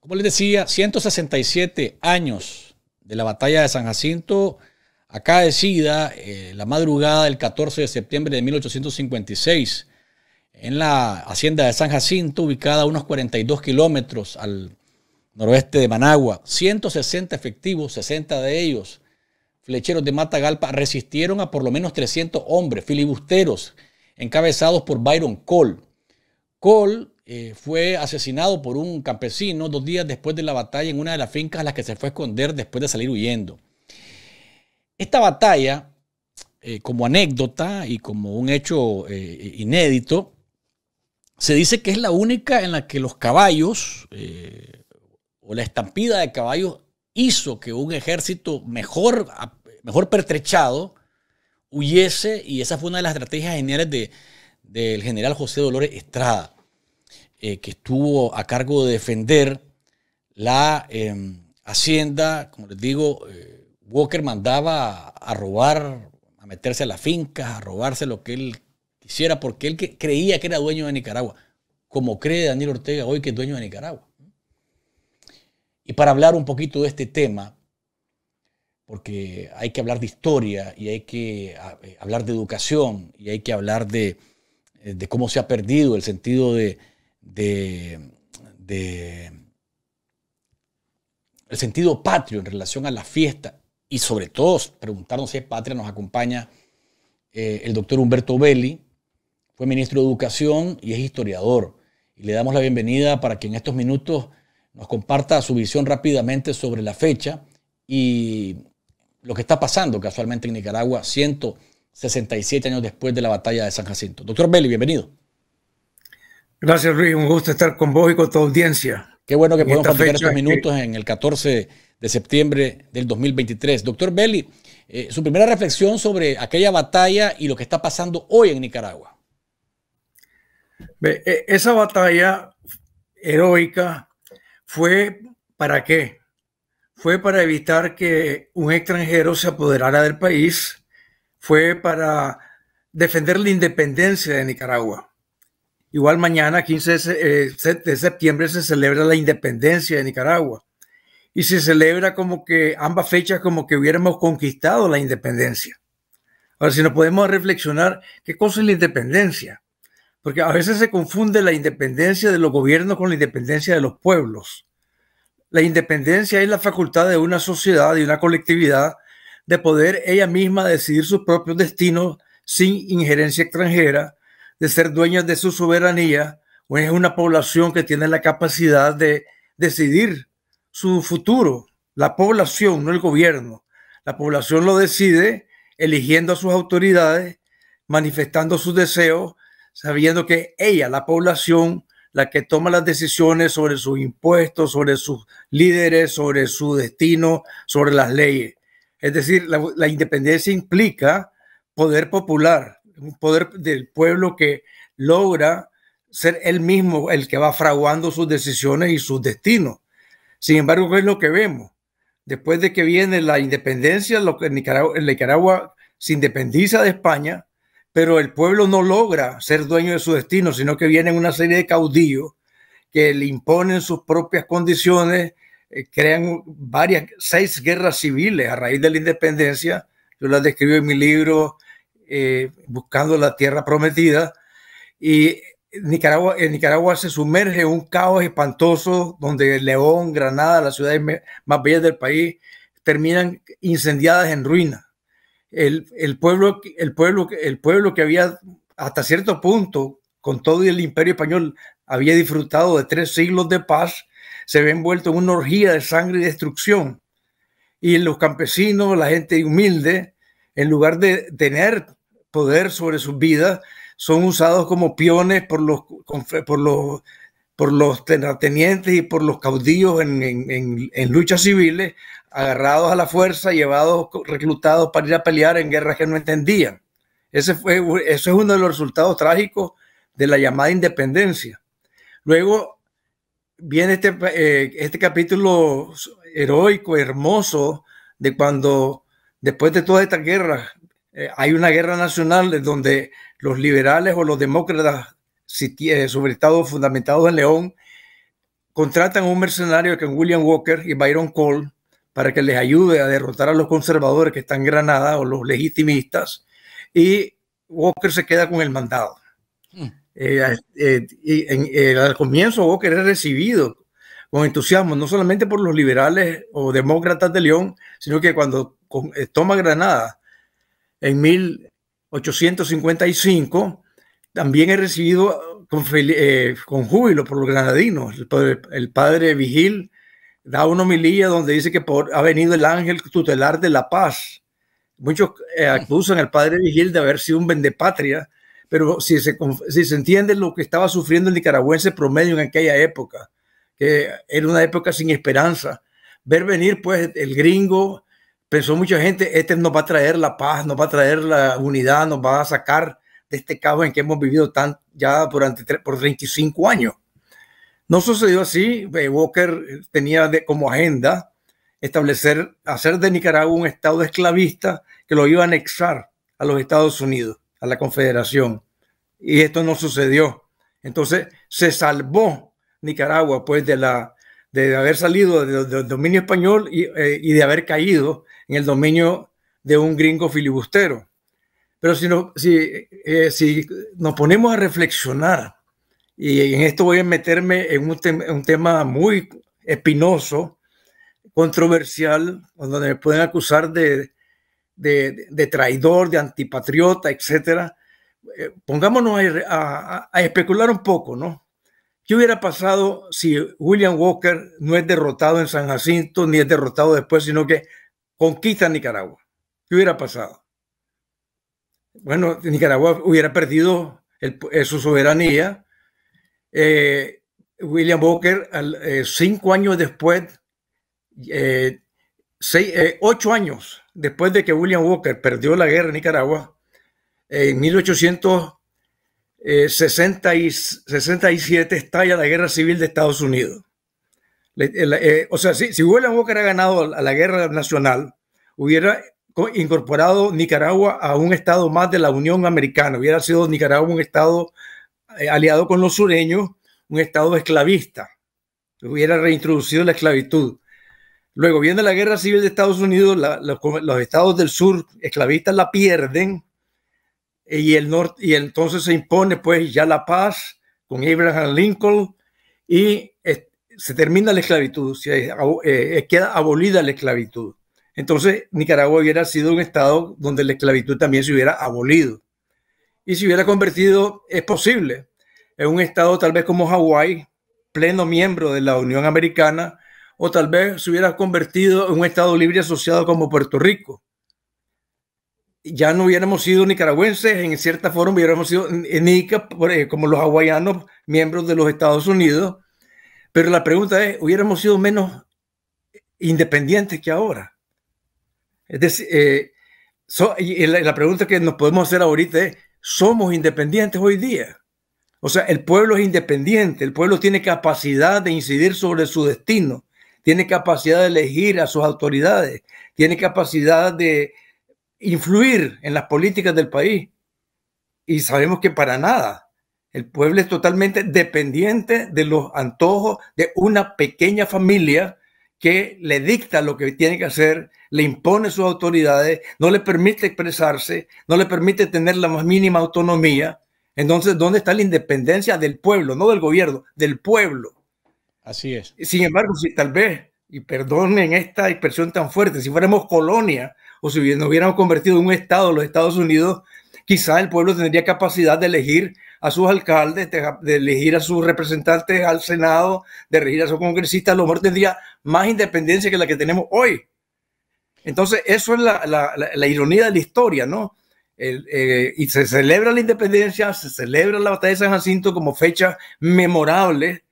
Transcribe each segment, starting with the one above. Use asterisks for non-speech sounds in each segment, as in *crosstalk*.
Como les decía, 167 años de la batalla de San Jacinto acaecida eh, la madrugada del 14 de septiembre de 1856 en la hacienda de San Jacinto, ubicada a unos 42 kilómetros al noroeste de Managua. 160 efectivos, 60 de ellos, flecheros de Matagalpa, resistieron a por lo menos 300 hombres filibusteros encabezados por Byron Cole. Cole eh, fue asesinado por un campesino dos días después de la batalla en una de las fincas a las que se fue a esconder después de salir huyendo. Esta batalla, eh, como anécdota y como un hecho eh, inédito, se dice que es la única en la que los caballos o la estampida de caballos hizo que un ejército mejor, mejor pertrechado huyese y esa fue una de las estrategias geniales del general José Dolores Estrada. Eh, que estuvo a cargo de defender la em, hacienda, como les digo, eh, Walker mandaba a, robar, a meterse a las fincas, a robarse lo que él quisiera, porque él creía que era dueño de Nicaragua, como cree Daniel Ortega hoy que es dueño de Nicaragua. Y para hablar un poquito de este tema, porque hay que hablar de historia y hay que eh, hablar de educación y hay que hablar de cómo se ha perdido el sentido de, de, el sentido patrio en relación a la fiesta y sobre todo preguntarnos si es patria, nos acompaña eh, el doctor Humberto Belli, fue ministro de Educación y es historiador. Y le damos la bienvenida para que en estos minutos nos comparta su visión rápidamente sobre la fecha y lo que está pasando casualmente en Nicaragua, 167 años después de la batalla de San Jacinto. Doctor Belli, bienvenido. Gracias Luis, un gusto estar con vos y con tu audiencia. Qué bueno que podemos platicar estos minutos en el 14 de septiembre del 2023. Doctor Belli, eh, su primera reflexión sobre aquella batalla y lo que está pasando hoy en Nicaragua. E, esa batalla heroica fue para qué? Fue para evitar que un extranjero se apoderara del país, fue para defender la independencia de Nicaragua Igual mañana, 15 eh, de septiembre, se celebra la independencia de Nicaragua. Y se celebra como que ambas fechas como que hubiéramos conquistado la independencia. Ahora, si nos podemos reflexionar, ¿qué cosa es la independencia? Porque a veces se confunde la independencia de los gobiernos con la independencia de los pueblos. La independencia es la facultad de una sociedad y una colectividad de poder ella misma decidir sus propios destinos sin injerencia extranjera, de ser dueñas de su soberanía, o pues es una población que tiene la capacidad de decidir su futuro. La población, no el gobierno. La población lo decide eligiendo a sus autoridades, manifestando sus deseos, sabiendo que ella, la población, la que toma las decisiones sobre sus impuestos, sobre sus líderes, sobre su destino, sobre las leyes. Es decir, la independencia implica poder popular, un poder del pueblo que logra ser él mismo el que va fraguando sus decisiones y sus destinos. Sin embargo, ¿qué es lo que vemos? Después de que viene la independencia, lo que Nicaragua, Nicaragua se independiza de España, pero el pueblo no logra ser dueño de su destino, sino que vienen una serie de caudillos que le imponen sus propias condiciones, eh, crean varias, seis guerras civiles a raíz de la independencia. Yo las describo en mi libro, eh, buscando la tierra prometida. Y Nicaragua, en Nicaragua se sumerge un caos espantoso donde León, Granada, las ciudades más bellas del país, terminan incendiadas en ruina El, el, pueblo, el, pueblo, el pueblo que había hasta cierto punto, con todo el imperio español, había disfrutado de tres siglos de paz, se ve envuelto en una orgía de sangre y destrucción. Y los campesinos, la gente humilde, en lugar de tener poder sobre sus vidas son usados como piones por los, por los, por los y por los caudillos en, en, en, luchas civiles, agarrados a la fuerza, llevados, reclutados para ir a pelear en guerras que no entendían. Ese fue, eso es uno de los resultados trágicos de la llamada independencia. Luego viene este, eh, este capítulo heroico, hermoso, de cuando después de todas estas guerras eh, hay una guerra nacional donde los liberales o los demócratas eh, sobre Estado fundamentado en León contratan a un mercenario que es William Walker y Byron Cole para que les ayude a derrotar a los conservadores que están en Granada o los legitimistas y Walker se queda con el mandado. Mm. Eh, y al comienzo Walker es recibido con entusiasmo, no solamente por los liberales o demócratas de León, sino que cuando toma Granada, en 1855, también he recibido eh, con, júbilo por los granadinos. El, padre Vigil da una homilía donde dice que ha venido el ángel tutelar de la paz. Muchos eh, acusan al padre Vigil de haber sido un vendepatria, pero si se, si se entiende lo que estaba sufriendo el nicaragüense promedio en aquella época, que era una época sin esperanza, ver venir pues el gringo, pensó mucha gente, este nos va a traer la paz, nos va a traer la unidad, nos va a sacar de este caos en que hemos vivido tan, ya durante por 35 años. No sucedió así. Eh, Walker eh, tenía como agenda establecer, hacer de Nicaragua un estado esclavista que lo iba a anexar a los Estados Unidos, a la Confederación. Y esto no sucedió. Entonces se salvó Nicaragua pues de la de haber salido del dominio español y, eh, y de haber caído en el dominio de un gringo filibustero. Pero si, no, si, eh, si nos ponemos a reflexionar, y en esto voy a meterme en un, tema muy espinoso, controversial, donde me pueden acusar de, traidor, de antipatriota, etcétera. Eh, pongámonos a, especular un poco, ¿no? ¿Qué hubiera pasado si William Walker no es derrotado en San Jacinto, ni es derrotado después, sino que conquista Nicaragua. ¿Qué hubiera pasado? Bueno, Nicaragua hubiera perdido eh, su soberanía. Eh, William Walker, eh, cinco años después, ocho años después de que William Walker perdió la guerra en Nicaragua, en 1867 estalla la guerra civil de Estados Unidos. Eh, o sea, si, si William ganado a la guerra nacional, hubiera incorporado Nicaragua a un estado más de la Unión Americana, hubiera sido Nicaragua un estado eh, aliado con los sureños, un estado esclavista, hubiera reintroducido la esclavitud. Luego viene la guerra civil de Estados Unidos, los, estados del sur esclavistas la pierden eh, y el norte y entonces se impone pues ya la paz con Abraham Lincoln y se termina la esclavitud, se, eh, eh, eh, queda abolida la esclavitud. Entonces, Nicaragua hubiera sido un estado donde la esclavitud también se hubiera abolido. Y se hubiera convertido, es posible, en un estado tal vez como Hawái, pleno miembro de la Unión Americana, o tal vez se hubiera convertido en un estado libre asociado como Puerto Rico. Ya no hubiéramos sido nicaragüenses, en cierta forma hubiéramos sido nica, como los hawaianos, miembros de los Estados Unidos, pero la pregunta es, ¿hubiéramos sido menos independientes que ahora? Es decir, eh, la, pregunta que nos podemos hacer ahorita es, ¿somos independientes hoy día? O sea, el pueblo es independiente, el pueblo tiene capacidad de incidir sobre su destino, tiene capacidad de elegir a sus autoridades, tiene capacidad de influir en las políticas del país. Y sabemos que para nada el pueblo es totalmente dependiente de los antojos de una pequeña familia que le dicta lo que tiene que hacer, le impone sus autoridades, no le permite expresarse, no le permite tener la más mínima autonomía. Entonces, ¿dónde está la independencia del pueblo, no del gobierno, del pueblo? Así es. Sin embargo, si tal vez, y perdonen esta expresión tan fuerte, si fuéramos colonia o si nos hubiéramos convertido en un estado, los Estados Unidos, quizá el pueblo tendría capacidad de elegir a sus alcaldes, de, elegir a sus representantes al Senado, de elegir a sus congresistas, a lo mejor tendría más independencia que la que tenemos hoy. Entonces, eso es la, ironía de la historia, ¿no? Eh, y se celebra la independencia, se celebra la batalla de San Jacinto como fecha memorable,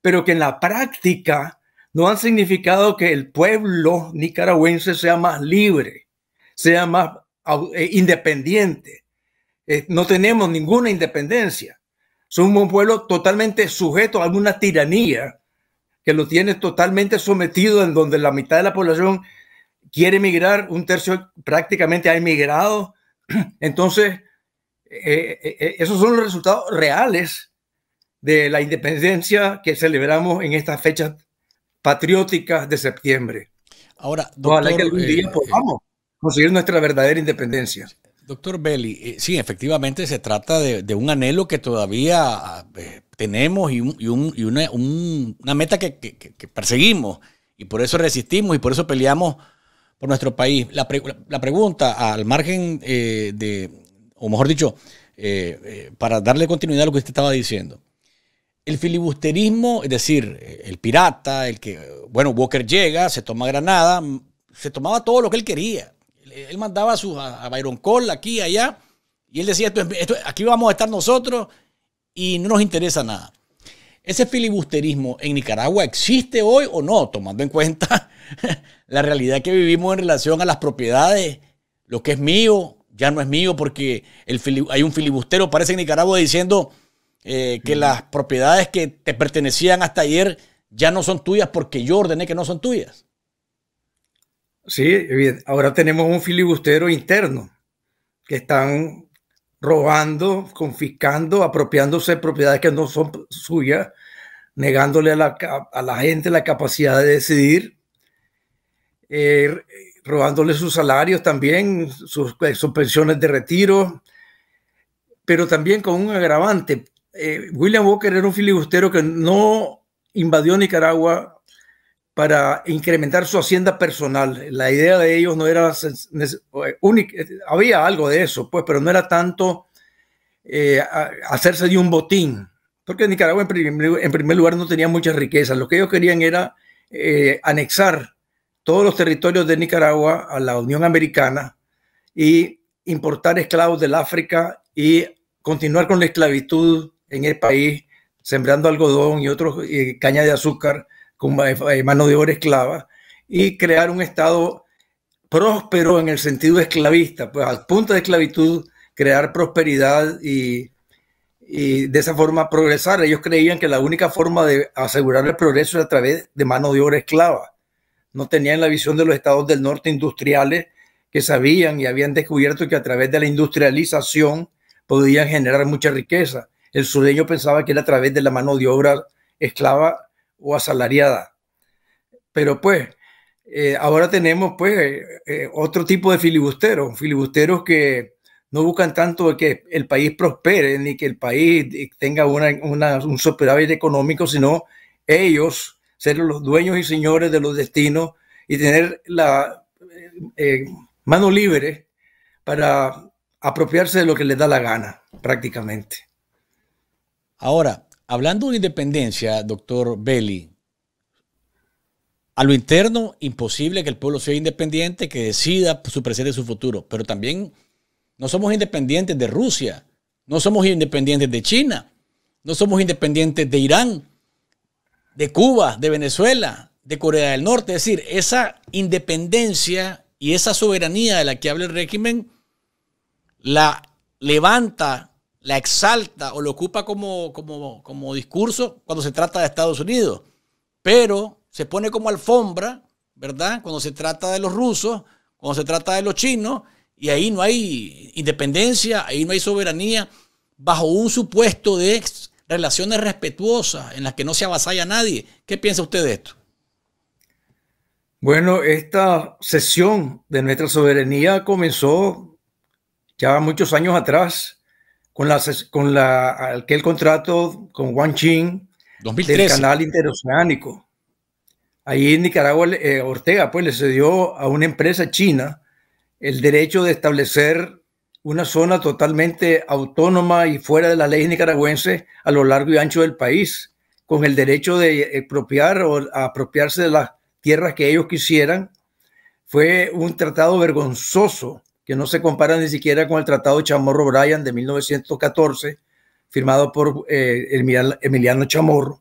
pero que en la práctica no han significado que el pueblo nicaragüense sea más libre, sea más eh, independiente. Eh, no tenemos ninguna independencia. Somos un pueblo totalmente sujeto a alguna tiranía que lo tiene totalmente sometido en donde la mitad de la población quiere emigrar, un tercio prácticamente ha emigrado. *clears throat* Entonces, eh, eh, esos son los resultados reales de la independencia que celebramos en estas fechas patrióticas de septiembre. Ahora, doctor, Ojalá que podamos conseguir nuestra verdadera independencia. Doctor Belli, eh, sí, efectivamente se trata de, un anhelo que todavía ah, eh, tenemos y, una, meta que, perseguimos y por eso resistimos y por eso peleamos por nuestro país. La, pregunta, al margen eh, de, o mejor dicho, para darle continuidad a lo que usted estaba diciendo, el filibusterismo, es decir, el pirata, el que, bueno, Walker llega, se toma Granada, se tomaba todo lo que él quería él mandaba a, sus, a, Byron Cole aquí, allá, y él decía, aquí vamos a estar nosotros y no nos interesa nada. ¿Ese filibusterismo en Nicaragua existe hoy o no? Tomando en cuenta *laughs* la realidad que vivimos en relación a las propiedades, lo que es mío, ya no es mío, porque el, hay un filibustero, parece en Nicaragua, diciendo eh, que las propiedades que te pertenecían hasta ayer ya no son tuyas porque yo ordené que no son tuyas. Sí, ahora tenemos un filibustero interno que están robando, confiscando, apropiándose de propiedades que no son suyas, negándole a la, gente la capacidad de decidir, eh, robándole sus salarios también, eh, sus, pensiones de retiro, pero también con un agravante. Eh, William Walker era un filibustero que no invadió Nicaragua para incrementar su hacienda personal. La idea de ellos no era, eh, eh, había algo de eso, pues, pero no era tanto eh, hacerse de un botín, porque Nicaragua en primer, lugar no tenía muchas riqueza. Lo que ellos querían era anexar todos los territorios de Nicaragua a la Unión Americana y importar esclavos del África y continuar con la esclavitud en el país, sembrando algodón y otros caña de azúcar con eh, mano de obra esclava y crear un Estado próspero en el sentido esclavista, pues al punto de esclavitud, crear prosperidad y, de esa forma progresar. Ellos creían que la única forma de asegurar el progreso era a través de mano de obra esclava. No tenían la visión de los estados del norte industriales que sabían y habían descubierto que a través de la industrialización podían generar mucha riqueza. El sureño pensaba que era a través de la mano de obra esclava o asalariada. Pero pues, eh, ahora tenemos pues eh, eh, otro tipo de filibusteros, filibusteros que no buscan tanto que el país prospere ni que el país tenga una, un superávit económico, sino ellos ser los dueños y señores de los destinos y tener la mano libre para apropiarse de lo que les da la gana, prácticamente. Ahora, Hablando de independencia, doctor Belli, a lo interno, imposible que el pueblo sea independiente, que decida su presente y su futuro, pero también no somos independientes de Rusia, no somos independientes de China, no somos independientes de Irán, de Cuba, de Venezuela, de Corea del Norte. Es decir, esa independencia y esa soberanía de la que habla el régimen la levanta la exalta o lo ocupa como, como, discurso cuando se trata de Estados Unidos, pero se pone como alfombra, ¿verdad? Cuando se trata de los rusos, cuando se trata de los chinos, y ahí no hay independencia, ahí no hay soberanía, bajo un supuesto de relaciones respetuosas en las que no se avasalla nadie. ¿Qué piensa usted de esto? Bueno, esta sesión de nuestra soberanía comenzó ya muchos años atrás con la, con la, aquel contrato con Wang Chin del canal interoceánico. Ahí en Nicaragua, eh, Ortega pues le cedió a una empresa china el derecho de establecer una zona totalmente autónoma y fuera de la ley nicaragüense a lo largo y ancho del país, con el derecho de eh, expropiar o apropiarse de las tierras que ellos quisieran. Fue un tratado vergonzoso que no se compara ni siquiera con el Tratado Chamorro Bryan de 1914, firmado por eh, Emiliano Chamorro.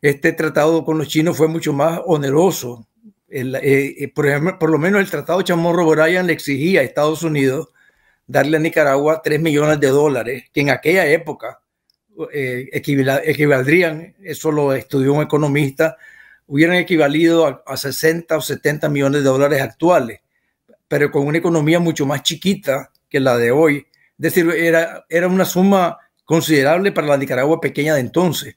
Este tratado con los chinos fue mucho más oneroso. Eh, eh, por, lo menos el Tratado Chamorro Bryan le exigía a Estados Unidos darle a Nicaragua 3 millones de dólares, que en aquella época equivaldrían, eso lo estudió un economista, hubieran equivalido a 60 o 70 millones de dólares actuales pero con una economía mucho más chiquita que la de hoy. Es decir, era, era una suma considerable para la Nicaragua pequeña de entonces.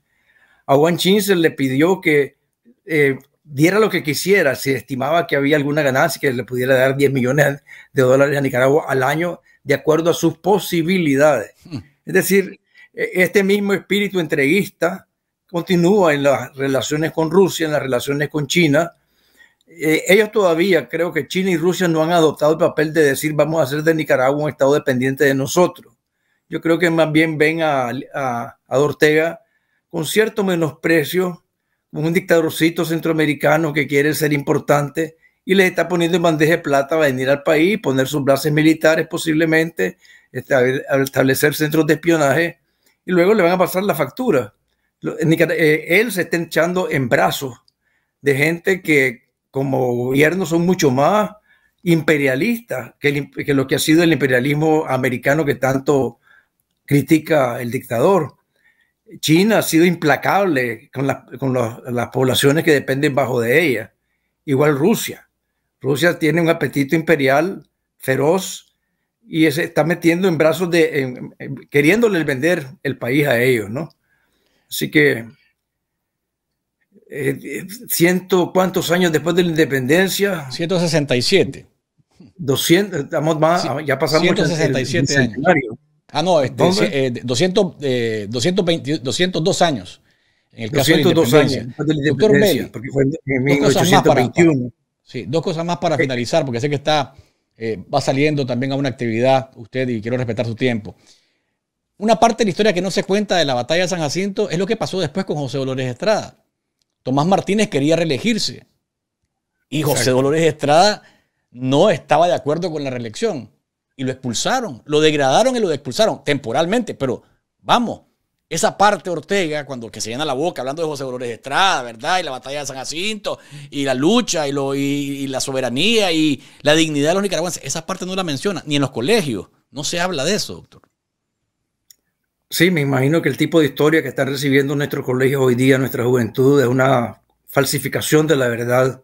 A Juan Chin se le pidió que eh, diera lo que quisiera, si estimaba que había alguna ganancia, que le pudiera dar 10 millones de dólares a Nicaragua al año, de acuerdo a sus posibilidades. Hmm. Es decir, e, este mismo espíritu entreguista continúa en las relaciones con Rusia, en las relaciones con China, eh, ellos todavía, creo que China y Rusia no han adoptado el papel de decir vamos a hacer de Nicaragua un Estado dependiente de nosotros. Yo creo que más bien ven a, Ortega con cierto menosprecio, como un dictadorcito centroamericano que quiere ser importante y le está poniendo en bandeja de plata para venir al país, poner sus bases militares posiblemente, este, establecer centros de espionaje y luego le van a pasar la factura. Eh, él se está echando en brazos de gente que como gobierno son mucho más imperialistas que, lo que ha sido el imperialismo americano que tanto critica el dictador. China ha sido implacable con, las poblaciones que dependen bajo de ella. Igual Rusia. Rusia tiene un apetito imperial feroz y se está metiendo en brazos de, queriéndole vender el país a ellos, ¿no? Así que eh, eh, ciento cuántos años después de la independencia. 167. 200, estamos más, ah, ya pasamos 167 años. Ah, no, este, 200, 202 eh, años. En el caso de la independencia. Doctor porque fue en sí, dos cosas más para finalizar, porque sé que está, va saliendo también a una actividad usted y quiero respetar su tiempo. Una parte de la historia que no se cuenta de la batalla de San Jacinto es lo que pasó después con José Dolores Estrada. Tomás Martínez quería reelegirse y José Dolores Estrada no estaba de acuerdo con la reelección y lo expulsaron, lo degradaron y lo expulsaron temporalmente, pero vamos, esa parte Ortega, cuando que se llena la boca hablando de José Dolores Estrada, ¿verdad? Y la batalla de San Jacinto, y la lucha, y, la soberanía, y la dignidad de los nicaragüenses, esa parte no la menciona, ni en los colegios, no se habla de eso, doctor. Sí, me imagino que el tipo de historia que están recibiendo nuestros colegios hoy día, nuestra juventud, es una falsificación de la verdad.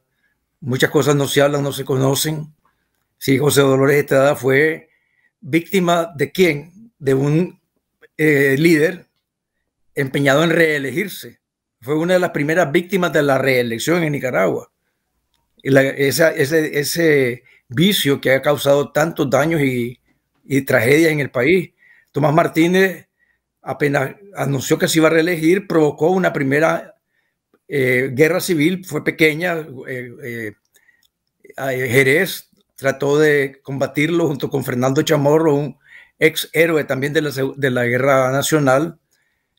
Muchas cosas no se hablan, no se conocen. Sí, José Dolores Estrada fue víctima de quién? De un eh, líder empeñado en reelegirse. Fue una de las primeras víctimas de la reelección en Nicaragua. ese, vicio que ha causado tantos daños y, y tragedias en el país. Tomás Martínez apenas anunció que se iba a reelegir, provocó una primera eh, guerra civil, fue pequeña. Eh, eh, Jerez trató de combatirlo junto con Fernando Chamorro, un ex héroe también de la, guerra nacional,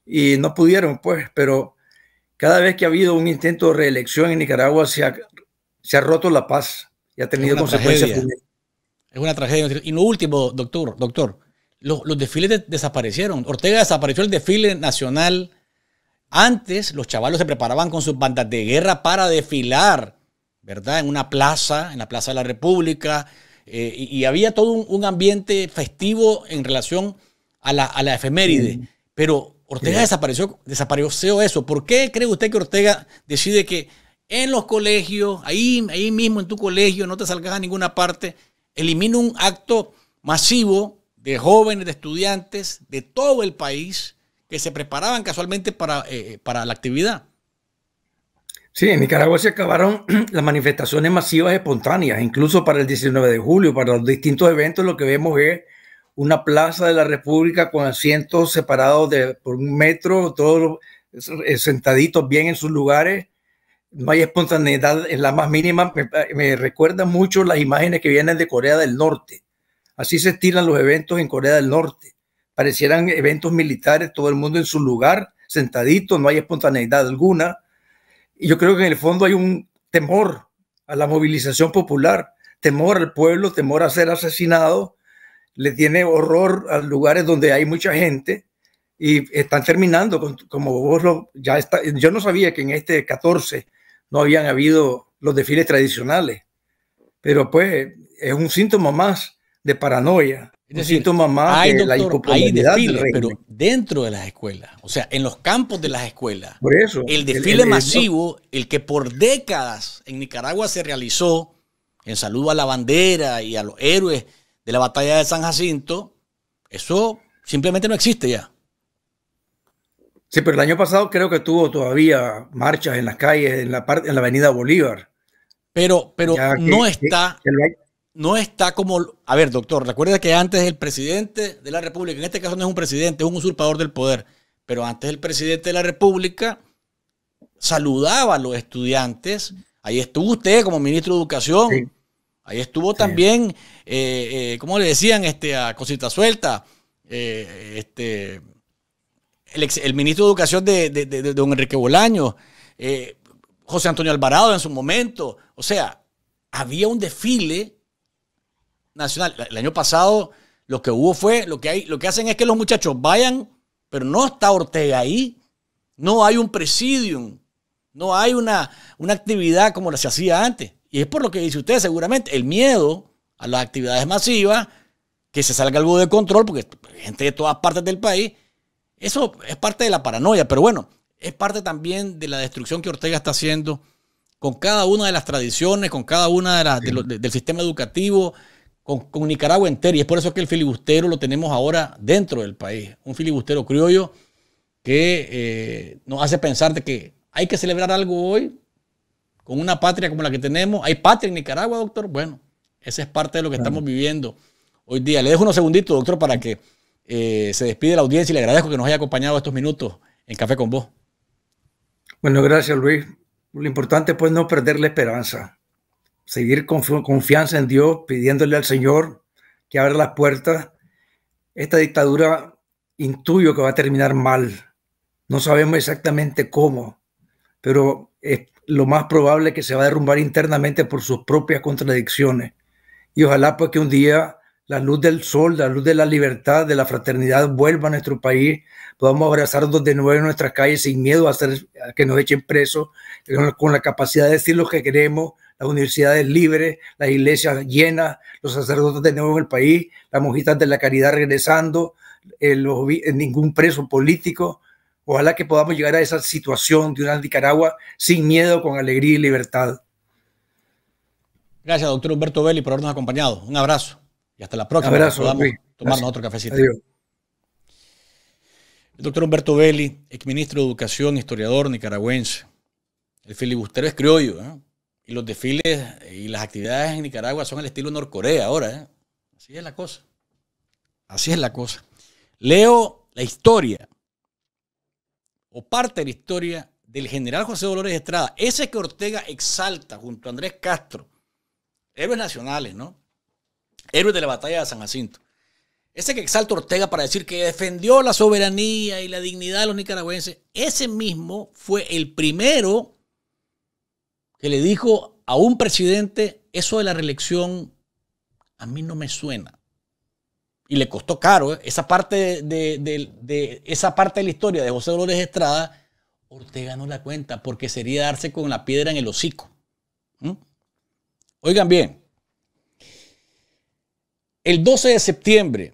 y no pudieron, pues, pero cada vez que ha habido un intento de reelección en Nicaragua se se ha roto la paz y ha tenido consecuencias. Es una tragedia. Y lo último, doctor, doctor, los, desfiles desaparecieron. Ortega desapareció el desfile nacional. Antes los chavalos se preparaban con sus bandas de guerra para desfilar, ¿verdad? En una plaza, en la Plaza de la República. Eh, y, había todo un, ambiente festivo en relación a la, efeméride. Pero Ortega desapareció, desapareció eso. ¿Por qué cree usted que Ortega decide que en los colegios, ahí, ahí mismo en tu colegio, no te salgas a ninguna parte, elimina un acto masivo de jóvenes, de estudiantes de todo el país que se preparaban casualmente para, eh, eh, para la actividad. Sí, en Nicaragua se acabaron *clears throat* las manifestaciones masivas espontáneas, incluso para el 19 de julio, para los distintos eventos, lo que vemos es una plaza de la República con asientos separados de, por un metro, todos eh, sentaditos bien en sus lugares. No hay espontaneidad en la más mínima. Me, me recuerda mucho las imágenes que vienen de Corea del Norte, Así se estiran los eventos en Corea del Norte. Parecieran eventos militares, todo el mundo en su lugar, sentadito, no hay espontaneidad alguna. Y yo creo que en el fondo hay un temor a la movilización popular, temor al pueblo, temor a ser asesinado, le tiene horror a lugares donde hay mucha gente y están terminando, como vos lo, ya está, yo no sabía que en este 14 no habían habido los desfiles tradicionales, pero pues es un síntoma más de paranoia, es más de la pero dentro de las escuelas, o sea, en los campos de las escuelas. Por eso. El desfile masivo, el, que por décadas en Nicaragua se realizó en saludo a la bandera y a los héroes de la batalla de San Jacinto, eso simplemente no existe ya. Sí, pero el año pasado creo que tuvo todavía marchas en las calles, en la, parte, en la avenida Bolívar. Pero, pero no está no está como... A ver, doctor, recuerda que antes el presidente de la República, en este caso no es un presidente, es un usurpador del poder, pero antes el presidente de la República saludaba a los estudiantes. Ahí estuvo usted como ministro de Educación. Ahí estuvo también, eh, eh, ¿cómo le decían este, a Cosita Suelta? Eh, este, el, ministro de Educación de, don Enrique Bolaño, José Antonio Alvarado en su momento. O sea, había un desfile nacional. El año pasado lo que hubo fue, lo que, hay, lo que hacen es que los muchachos vayan, pero no está Ortega ahí, no hay un presidium, no hay una, una actividad como la se hacía antes. Y es por lo que dice usted seguramente, el miedo a las actividades masivas, que se salga algo de control, porque gente de todas partes del país, eso es parte de la paranoia, pero bueno, es parte también de la destrucción que Ortega está haciendo con cada una de las tradiciones, con cada una de, las, del sistema educativo, con, Nicaragua entera. Y es por eso que el filibustero lo tenemos ahora dentro del país. Un filibustero criollo que eh, nos hace pensar de que hay que celebrar algo hoy con una patria como la que tenemos. ¿Hay patria en Nicaragua, doctor? Bueno, esa es parte de lo que estamos viviendo hoy día. Le dejo unos segunditos, doctor, para que eh, se despide la audiencia y le agradezco que nos haya acompañado estos minutos en Café con vos. Bueno, gracias, Luis. Lo importante es pues, no perder la esperanza seguir con confianza en Dios, pidiéndole al Señor que abra las puertas. Esta dictadura intuyo que va a terminar mal. No sabemos exactamente cómo, pero es lo más probable que se va a derrumbar internamente por sus propias contradicciones. Y ojalá pues que un día la luz del sol, la luz de la libertad, de la fraternidad vuelva a nuestro país, podamos abrazarnos de nuevo en nuestras calles sin miedo a, ser, que nos echen presos, con la capacidad de decir lo que queremos, las universidades libres, las iglesias llenas, los sacerdotes de nuevo en el país, las monjitas de la caridad regresando, eh, eh, ningún preso político. Ojalá que podamos llegar a esa situación de una Nicaragua sin miedo, con alegría y libertad. Gracias, doctor Humberto Belli, por habernos acompañado. Un abrazo y hasta la próxima. Un abrazo. tomarnos otro cafecito. El doctor Humberto Belli, exministro de Educación, historiador nicaragüense. El filibustero es criollo, ¿eh? Y los desfiles eh, y las actividades en Nicaragua son el estilo Norcorea ahora. ¿eh? Así es la cosa. Así es la cosa. Leo la historia, o parte de la historia, del general José Dolores Estrada, ese que Ortega exalta junto a Andrés Castro, héroes nacionales, ¿no? Héroes de la batalla de San Jacinto. Ese que exalta Ortega para decir que defendió la soberanía y la dignidad de los nicaragüenses, ese mismo fue el primero que le dijo a un presidente, eso de la reelección a mí no me suena. Y le costó caro. ¿eh? Esa, parte de, esa parte de la historia de José Dolores Estrada, Ortega no la cuenta porque sería darse con la piedra en el hocico. Oigan bien, el 12 de septiembre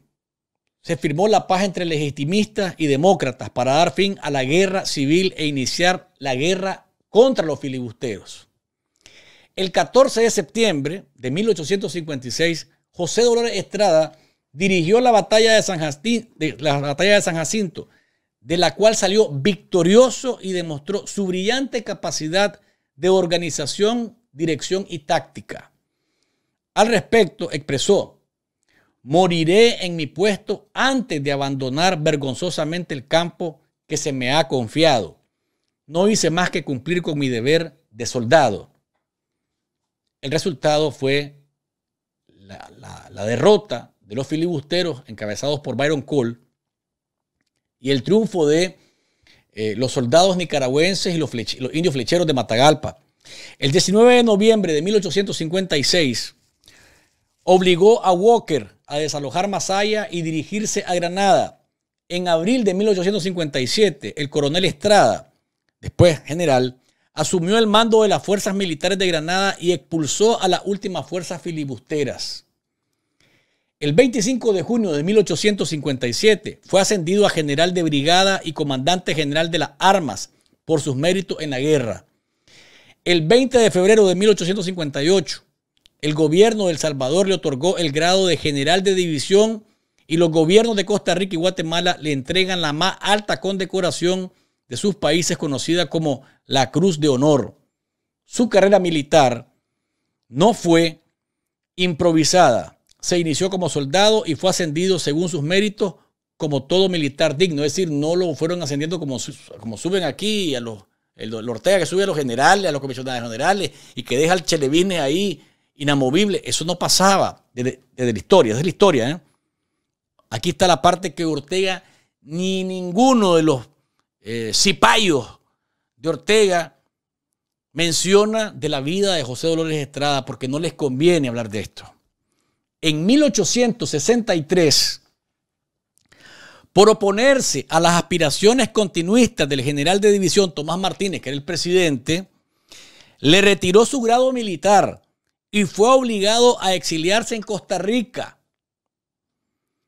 se firmó la paz entre legitimistas y demócratas para dar fin a la guerra civil e iniciar la guerra contra los filibusteros. El 14 de septiembre de 1856, José Dolores Estrada dirigió la batalla de San, Jacinto, de, la batalla de San Jacinto, de la cual salió victorioso y demostró su brillante capacidad de organización, dirección y táctica. Al respecto, expresó, moriré en mi puesto antes de abandonar vergonzosamente el campo que se me ha confiado. No hice más que cumplir con mi deber de soldado. El resultado fue la, derrota de los filibusteros encabezados por Byron Cole y el triunfo de eh, los soldados nicaragüenses y los, indios flecheros de Matagalpa. El 19 de noviembre de 1856 obligó a Walker a desalojar Masaya y dirigirse a Granada. En abril de 1857, el coronel Estrada, después general, asumió el mando de las fuerzas militares de Granada y expulsó a las últimas fuerzas filibusteras. El 25 de junio de 1857 fue ascendido a general de brigada y comandante general de las armas por sus méritos en la guerra. El 20 de febrero de 1858, el gobierno de El Salvador le otorgó el grado de general de división y los gobiernos de Costa Rica y Guatemala le entregan la más alta condecoración de sus países conocida como la Cruz de Honor. Su carrera militar no fue improvisada. Se inició como soldado y fue ascendido según sus méritos como todo militar digno. Es decir, no lo fueron ascendiendo como, como suben aquí a los el, Ortega que sube a los generales, a los comisionados generales y que deja al Chelevine ahí inamovible. Eso no pasaba desde, la historia, desde la historia. ¿eh? Aquí está la parte que Ortega ni ninguno de los eh, Cipayo de Ortega menciona de la vida de José Dolores Estrada porque no les conviene hablar de esto. En 1863, por oponerse a las aspiraciones continuistas del general de división Tomás Martínez, que era el presidente, le retiró su grado militar y fue obligado a exiliarse en Costa Rica.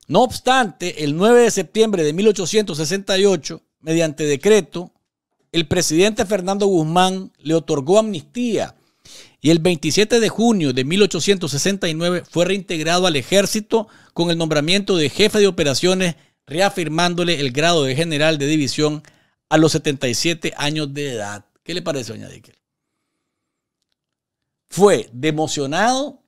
No obstante, el 9 de septiembre de 1868, mediante decreto, el presidente Fernando Guzmán le otorgó amnistía y el 27 de junio de 1869 fue reintegrado al ejército con el nombramiento de jefe de operaciones, reafirmándole el grado de general de división a los 77 años de edad. ¿Qué le parece, doña Dickel? Fue democionado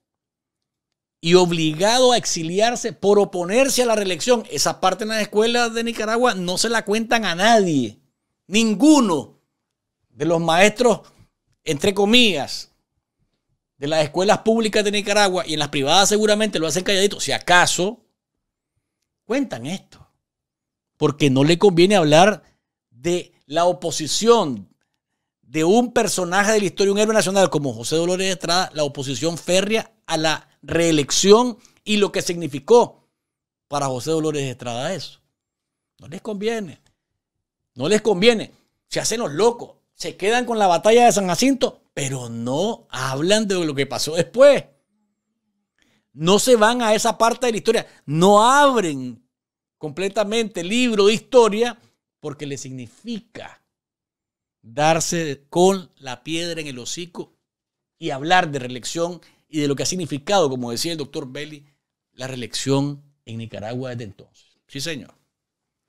y obligado a exiliarse por oponerse a la reelección. Esa parte en las escuelas de Nicaragua no se la cuentan a nadie. Ninguno de los maestros, entre comillas, de las escuelas públicas de Nicaragua y en las privadas seguramente lo hacen calladito, si acaso, cuentan esto. Porque no le conviene hablar de la oposición de un personaje de la historia, un héroe nacional como José Dolores Estrada, la oposición férrea a la reelección y lo que significó para José Dolores Estrada eso. No les conviene. No les conviene. Se hacen los locos. Se quedan con la batalla de San Jacinto, pero no hablan de lo que pasó después. No se van a esa parte de la historia. No abren completamente libro de historia porque le significa darse con la piedra en el hocico y hablar de reelección y de lo que ha significado, como decía el doctor Belli, la reelección en Nicaragua desde entonces. Sí, señor.